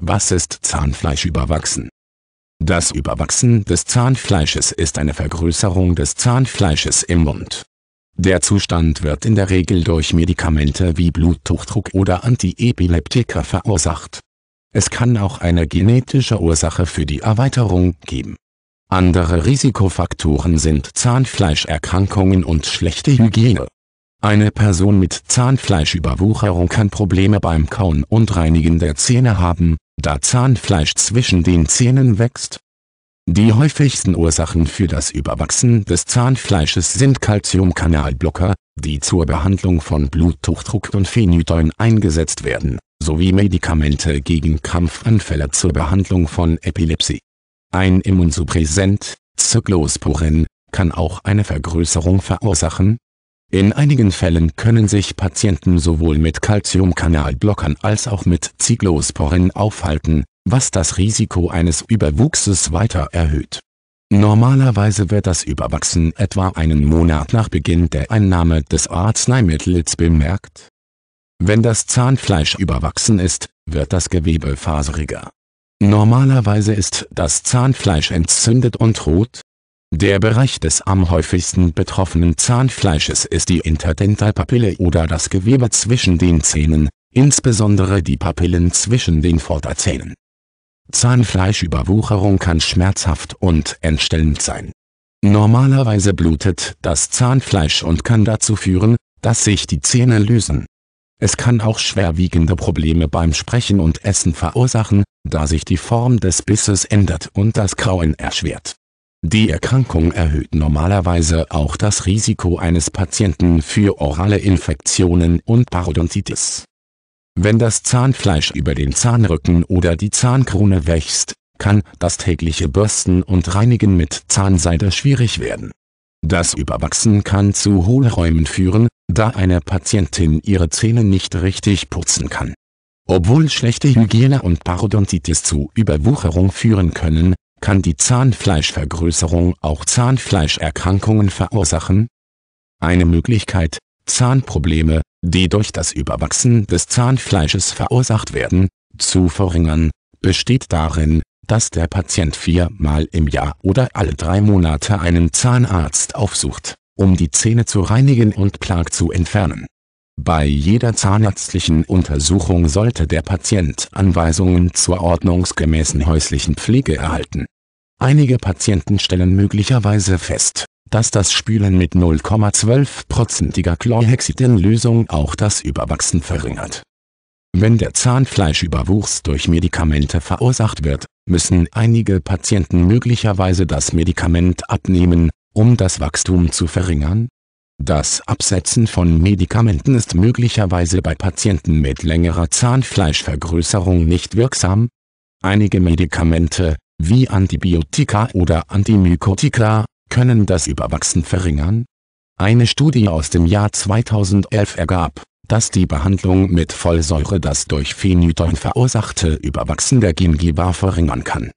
Was ist Zahnfleisch überwachsen? Das Überwachsen des Zahnfleisches ist eine Vergrößerung des Zahnfleisches im Mund. Der Zustand wird in der Regel durch Medikamente wie Bluthochdruck oder Antiepileptika verursacht. Es kann auch eine genetische Ursache für die Erweiterung geben. Andere Risikofaktoren sind Zahnfleischerkrankungen und schlechte Hygiene eine Person mit Zahnfleischüberwucherung kann Probleme beim Kauen und Reinigen der Zähne haben, da Zahnfleisch zwischen den Zähnen wächst. Die häufigsten Ursachen für das Überwachsen des Zahnfleisches sind Calciumkanalblocker, die zur Behandlung von Bluthochdruck und Phenytoin eingesetzt werden, sowie Medikamente gegen Krampfanfälle zur Behandlung von Epilepsie. Ein Immunsuppressent, Cyclosporin, kann auch eine Vergrößerung verursachen, in einigen Fällen können sich Patienten sowohl mit Calciumkanalblockern als auch mit Zyklosporin aufhalten, was das Risiko eines Überwuchses weiter erhöht. Normalerweise wird das Überwachsen etwa einen Monat nach Beginn der Einnahme des Arzneimittels bemerkt. Wenn das Zahnfleisch überwachsen ist, wird das Gewebe faseriger. Normalerweise ist das Zahnfleisch entzündet und rot, der Bereich des am häufigsten betroffenen Zahnfleisches ist die Interdentalpapille oder das Gewebe zwischen den Zähnen, insbesondere die Papillen zwischen den Vorderzähnen. Zahnfleischüberwucherung kann schmerzhaft und entstellend sein. Normalerweise blutet das Zahnfleisch und kann dazu führen, dass sich die Zähne lösen. Es kann auch schwerwiegende Probleme beim Sprechen und Essen verursachen, da sich die Form des Bisses ändert und das Kauen erschwert die Erkrankung erhöht normalerweise auch das Risiko eines Patienten für orale Infektionen und Parodontitis. Wenn das Zahnfleisch über den Zahnrücken oder die Zahnkrone wächst, kann das tägliche Bürsten und Reinigen mit Zahnseide schwierig werden. Das Überwachsen kann zu Hohlräumen führen, da eine Patientin ihre Zähne nicht richtig putzen kann. Obwohl schlechte Hygiene und Parodontitis zu Überwucherung führen können, kann die Zahnfleischvergrößerung auch Zahnfleischerkrankungen verursachen? Eine Möglichkeit, Zahnprobleme, die durch das Überwachsen des Zahnfleisches verursacht werden, zu verringern, besteht darin, dass der Patient viermal im Jahr oder alle drei Monate einen Zahnarzt aufsucht, um die Zähne zu reinigen und Plag zu entfernen bei jeder zahnärztlichen Untersuchung sollte der Patient Anweisungen zur ordnungsgemäßen häuslichen Pflege erhalten. Einige Patienten stellen möglicherweise fest, dass das Spülen mit 0,12%iger Chlorhexidin-Lösung auch das Überwachsen verringert. Wenn der Zahnfleischüberwuchs durch Medikamente verursacht wird, müssen einige Patienten möglicherweise das Medikament abnehmen, um das Wachstum zu verringern das Absetzen von Medikamenten ist möglicherweise bei Patienten mit längerer Zahnfleischvergrößerung nicht wirksam. Einige Medikamente, wie Antibiotika oder Antimykotika, können das Überwachsen verringern. Eine Studie aus dem Jahr 2011 ergab, dass die Behandlung mit Vollsäure das durch Phenytoin verursachte Überwachsen der Gingiva verringern kann